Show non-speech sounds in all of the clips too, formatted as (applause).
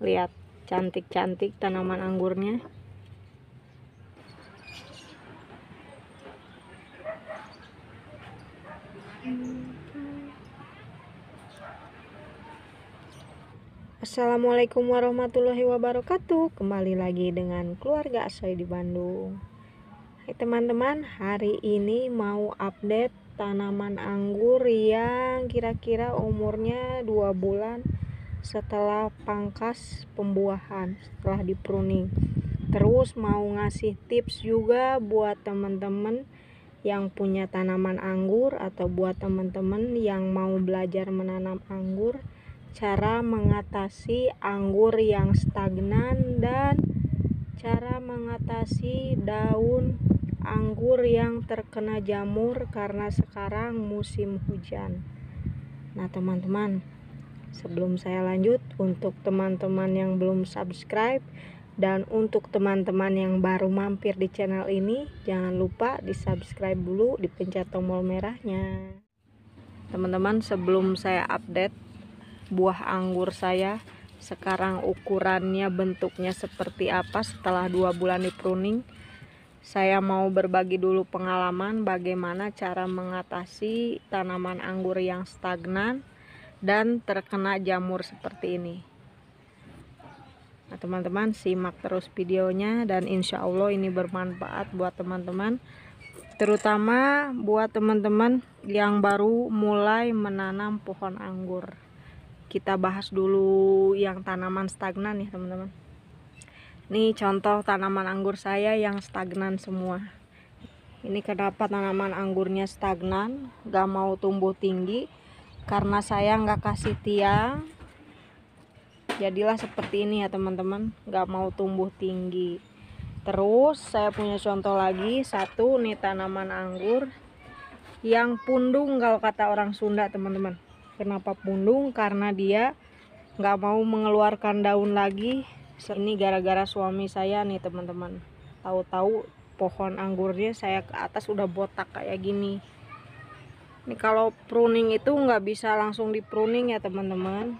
Lihat, cantik-cantik tanaman anggurnya. Assalamualaikum warahmatullahi wabarakatuh Kembali lagi dengan keluarga saya di Bandung Hai teman-teman Hari ini mau update tanaman anggur yang kira-kira umurnya 2 bulan setelah pangkas pembuahan setelah dipruning terus mau ngasih tips juga buat teman-teman yang punya tanaman anggur atau buat teman-teman yang mau belajar menanam anggur cara mengatasi anggur yang stagnan dan cara mengatasi daun anggur yang terkena jamur karena sekarang musim hujan nah teman-teman Sebelum saya lanjut, untuk teman-teman yang belum subscribe dan untuk teman-teman yang baru mampir di channel ini, jangan lupa di-subscribe dulu, dipencet tombol merahnya. Teman-teman, sebelum saya update buah anggur saya, sekarang ukurannya bentuknya seperti apa setelah dua bulan di pruning saya mau berbagi dulu pengalaman bagaimana cara mengatasi tanaman anggur yang stagnan dan terkena jamur seperti ini nah teman-teman simak terus videonya dan insya Allah ini bermanfaat buat teman-teman terutama buat teman-teman yang baru mulai menanam pohon anggur kita bahas dulu yang tanaman stagnan ya teman-teman ini contoh tanaman anggur saya yang stagnan semua ini kenapa tanaman anggurnya stagnan gak mau tumbuh tinggi karena saya nggak kasih tiang jadilah seperti ini ya teman-teman nggak mau tumbuh tinggi terus saya punya contoh lagi satu nih tanaman anggur yang pundung kalau kata orang Sunda teman-teman kenapa pundung karena dia nggak mau mengeluarkan daun lagi ini gara-gara suami saya nih teman-teman tahu-tahu pohon anggurnya saya ke atas udah botak kayak gini ini kalau pruning itu nggak bisa langsung di pruning ya teman-teman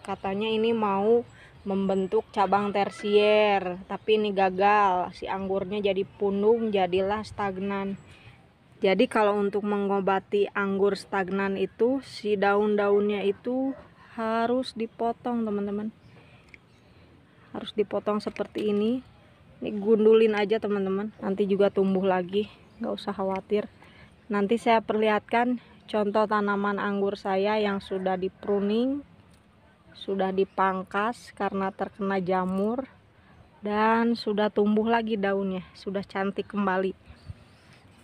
katanya ini mau membentuk cabang tersier tapi ini gagal si anggurnya jadi pundung jadilah stagnan jadi kalau untuk mengobati anggur stagnan itu si daun-daunnya itu harus dipotong teman-teman harus dipotong seperti ini ini gundulin aja teman-teman nanti juga tumbuh lagi nggak usah khawatir Nanti saya perlihatkan contoh tanaman anggur saya yang sudah di pruning, sudah dipangkas karena terkena jamur dan sudah tumbuh lagi daunnya, sudah cantik kembali.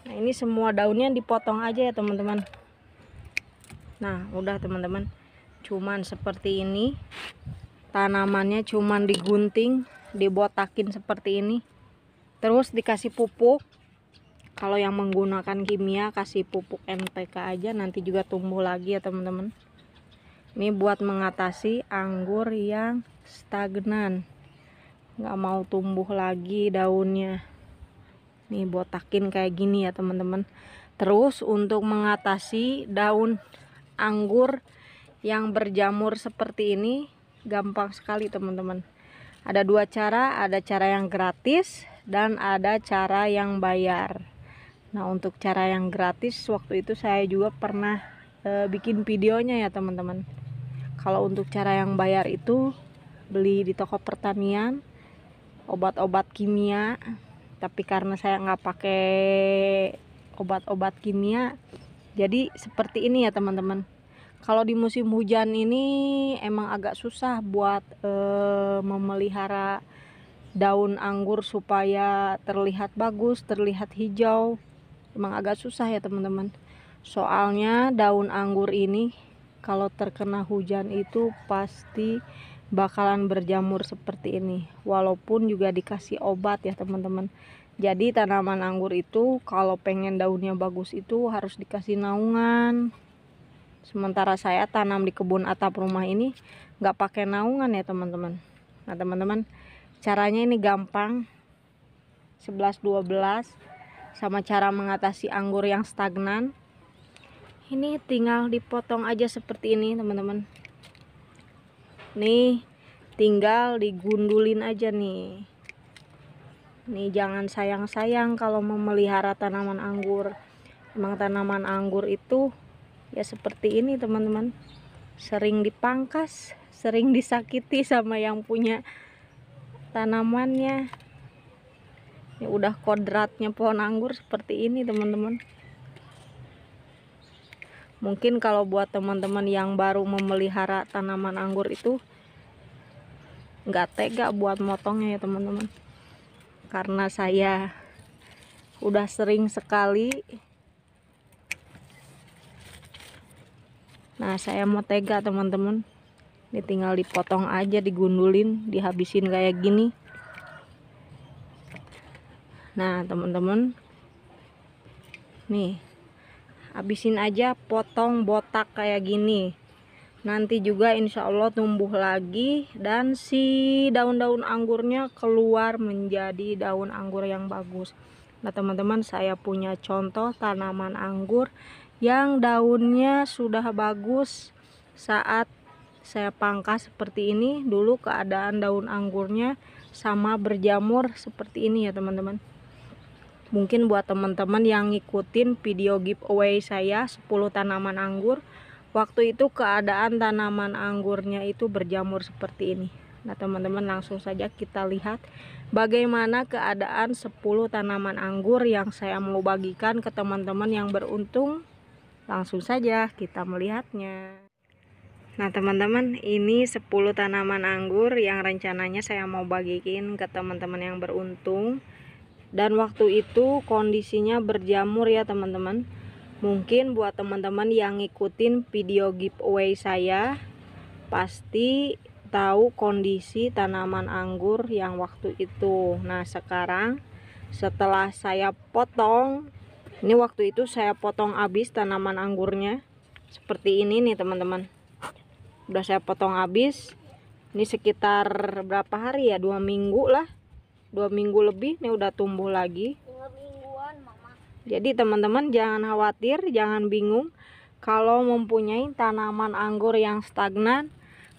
Nah, ini semua daunnya dipotong aja ya, teman-teman. Nah, udah teman-teman. Cuman seperti ini. Tanamannya cuman digunting, dibotakin seperti ini. Terus dikasih pupuk kalau yang menggunakan kimia kasih pupuk NPK aja nanti juga tumbuh lagi ya teman-teman ini buat mengatasi anggur yang stagnan nggak mau tumbuh lagi daunnya nih botakin kayak gini ya teman-teman terus untuk mengatasi daun anggur yang berjamur seperti ini gampang sekali teman-teman ada dua cara ada cara yang gratis dan ada cara yang bayar Nah untuk cara yang gratis waktu itu saya juga pernah e, bikin videonya ya teman-teman. Kalau untuk cara yang bayar itu beli di toko pertanian obat-obat kimia. Tapi karena saya nggak pakai obat-obat kimia, jadi seperti ini ya teman-teman. Kalau di musim hujan ini emang agak susah buat e, memelihara daun anggur supaya terlihat bagus, terlihat hijau emang agak susah ya teman-teman soalnya daun anggur ini kalau terkena hujan itu pasti bakalan berjamur seperti ini walaupun juga dikasih obat ya teman-teman jadi tanaman anggur itu kalau pengen daunnya bagus itu harus dikasih naungan sementara saya tanam di kebun atap rumah ini nggak pakai naungan ya teman-teman nah teman-teman caranya ini gampang 11 12 sama cara mengatasi anggur yang stagnan ini tinggal dipotong aja seperti ini teman-teman nih tinggal digundulin aja nih nih jangan sayang-sayang kalau memelihara tanaman anggur emang tanaman anggur itu ya seperti ini teman-teman sering dipangkas sering disakiti sama yang punya tanamannya ya udah kodratnya pohon anggur seperti ini teman-teman mungkin kalau buat teman-teman yang baru memelihara tanaman anggur itu nggak tega buat motongnya ya teman-teman karena saya udah sering sekali nah saya mau tega teman-teman ini tinggal dipotong aja digundulin dihabisin kayak gini nah teman-teman nih abisin aja potong botak kayak gini nanti juga insya Allah tumbuh lagi dan si daun-daun anggurnya keluar menjadi daun anggur yang bagus nah teman-teman saya punya contoh tanaman anggur yang daunnya sudah bagus saat saya pangkas seperti ini dulu keadaan daun anggurnya sama berjamur seperti ini ya teman-teman mungkin buat teman-teman yang ngikutin video giveaway saya 10 tanaman anggur waktu itu keadaan tanaman anggurnya itu berjamur seperti ini nah teman-teman langsung saja kita lihat bagaimana keadaan 10 tanaman anggur yang saya mau bagikan ke teman-teman yang beruntung langsung saja kita melihatnya Nah teman-teman ini 10 tanaman anggur yang rencananya saya mau bagiin ke teman-teman yang beruntung dan waktu itu kondisinya berjamur ya teman-teman mungkin buat teman-teman yang ngikutin video giveaway saya pasti tahu kondisi tanaman anggur yang waktu itu nah sekarang setelah saya potong ini waktu itu saya potong habis tanaman anggurnya seperti ini nih teman-teman udah saya potong habis ini sekitar berapa hari ya dua minggu lah dua minggu lebih ini udah tumbuh lagi jadi teman-teman jangan khawatir jangan bingung kalau mempunyai tanaman anggur yang stagnan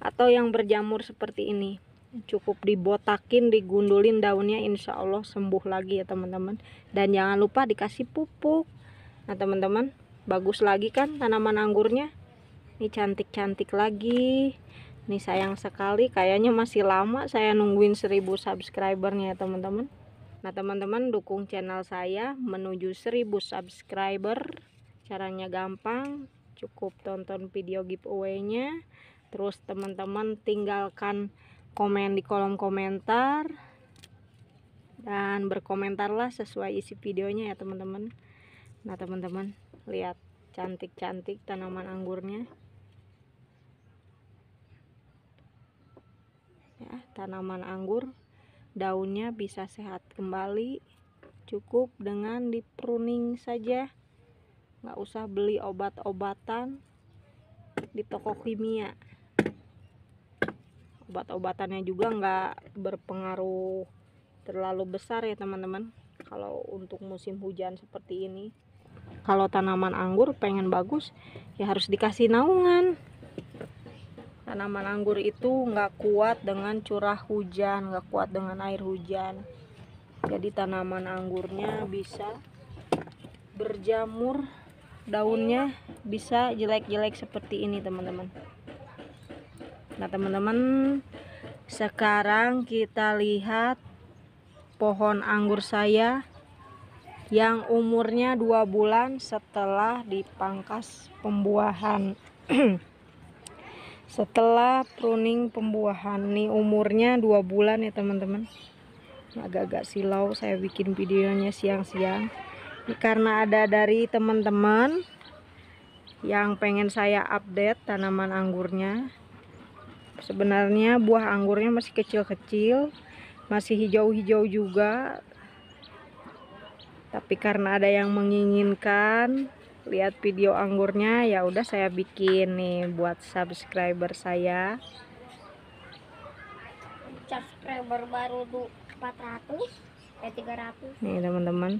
atau yang berjamur seperti ini cukup dibotakin digundulin daunnya insya Allah sembuh lagi ya teman-teman dan jangan lupa dikasih pupuk nah teman-teman bagus lagi kan tanaman anggurnya ini cantik-cantik lagi nih sayang sekali kayaknya masih lama saya nungguin 1000 subscribernya ya teman-teman nah teman-teman dukung channel saya menuju 1000 subscriber caranya gampang cukup tonton video giveaway-nya terus teman-teman tinggalkan komen di kolom komentar dan berkomentarlah sesuai isi videonya ya teman-teman nah teman-teman lihat cantik-cantik tanaman anggurnya tanaman anggur, daunnya bisa sehat kembali, cukup dengan di pruning saja, nggak usah beli obat-obatan di toko kimia. Obat-obatannya juga nggak berpengaruh terlalu besar ya teman-teman kalau untuk musim hujan seperti ini kalau tanaman anggur pengen bagus ya harus dikasih naungan tanaman anggur itu nggak kuat dengan curah hujan nggak kuat dengan air hujan jadi tanaman anggurnya bisa berjamur daunnya bisa jelek-jelek seperti ini teman-teman nah teman-teman sekarang kita lihat pohon anggur saya yang umurnya dua bulan setelah dipangkas pembuahan (clears throat) setelah pruning pembuahan nih umurnya dua bulan ya teman-teman agak-agak silau saya bikin videonya siang-siang karena ada dari teman-teman yang pengen saya update tanaman anggurnya sebenarnya buah anggurnya masih kecil-kecil masih hijau-hijau juga tapi karena ada yang menginginkan lihat video anggurnya ya udah saya bikin nih buat subscriber saya subscriber baru tuh 400 ya 300 nih teman-teman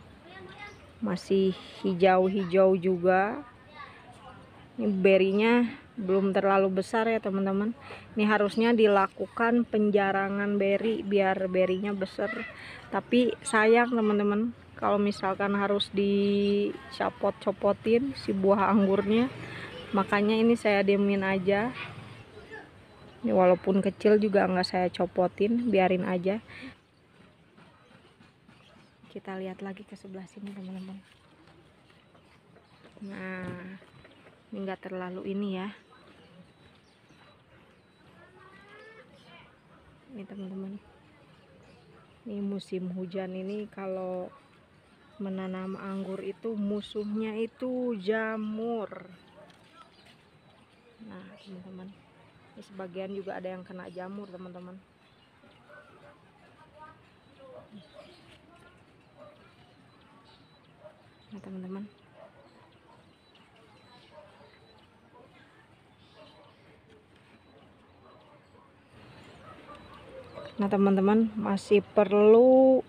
masih hijau-hijau juga ini berinya belum terlalu besar ya teman-teman ini harusnya dilakukan penjarangan beri biar berinya besar tapi sayang teman-teman kalau misalkan harus dicopot-copotin si buah anggurnya makanya ini saya diemin aja ini walaupun kecil juga nggak saya copotin biarin aja kita lihat lagi ke sebelah sini teman-teman nah ini enggak terlalu ini ya ini teman-teman ini musim hujan ini kalau menanam anggur itu musuhnya itu jamur nah teman-teman ini sebagian juga ada yang kena jamur teman-teman nah teman-teman Nah teman-teman masih perlu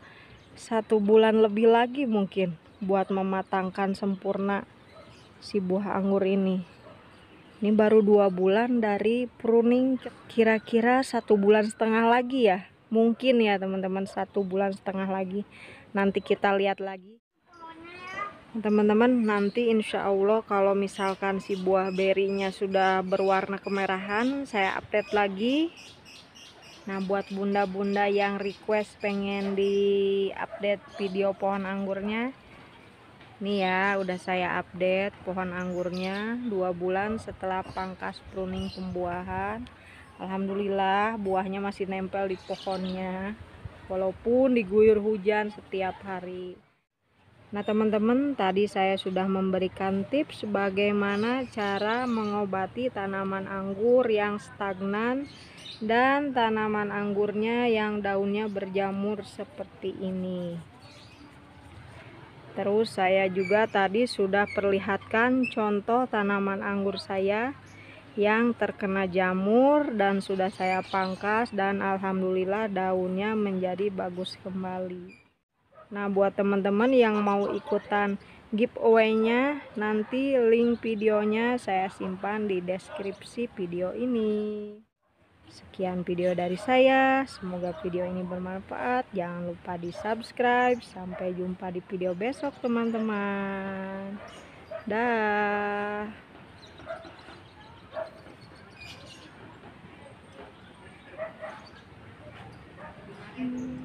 satu bulan lebih lagi mungkin buat mematangkan sempurna si buah anggur ini. Ini baru dua bulan dari pruning kira-kira satu bulan setengah lagi ya. Mungkin ya teman-teman satu bulan setengah lagi. Nanti kita lihat lagi. Teman-teman nanti insya Allah kalau misalkan si buah berinya sudah berwarna kemerahan saya update lagi Nah buat bunda-bunda yang request pengen di update video pohon anggurnya ini ya udah saya update pohon anggurnya dua bulan setelah pangkas pruning pembuahan Alhamdulillah buahnya masih nempel di pohonnya Walaupun diguyur hujan setiap hari Nah teman-teman tadi saya sudah memberikan tips bagaimana cara mengobati tanaman anggur yang stagnan dan tanaman anggurnya yang daunnya berjamur seperti ini terus saya juga tadi sudah perlihatkan contoh tanaman anggur saya yang terkena jamur dan sudah saya pangkas dan alhamdulillah daunnya menjadi bagus kembali nah buat teman-teman yang mau ikutan giveaway-nya nanti link videonya saya simpan di deskripsi video ini Sekian video dari saya, semoga video ini bermanfaat. Jangan lupa di subscribe, sampai jumpa di video besok teman-teman. Dah. Thank you.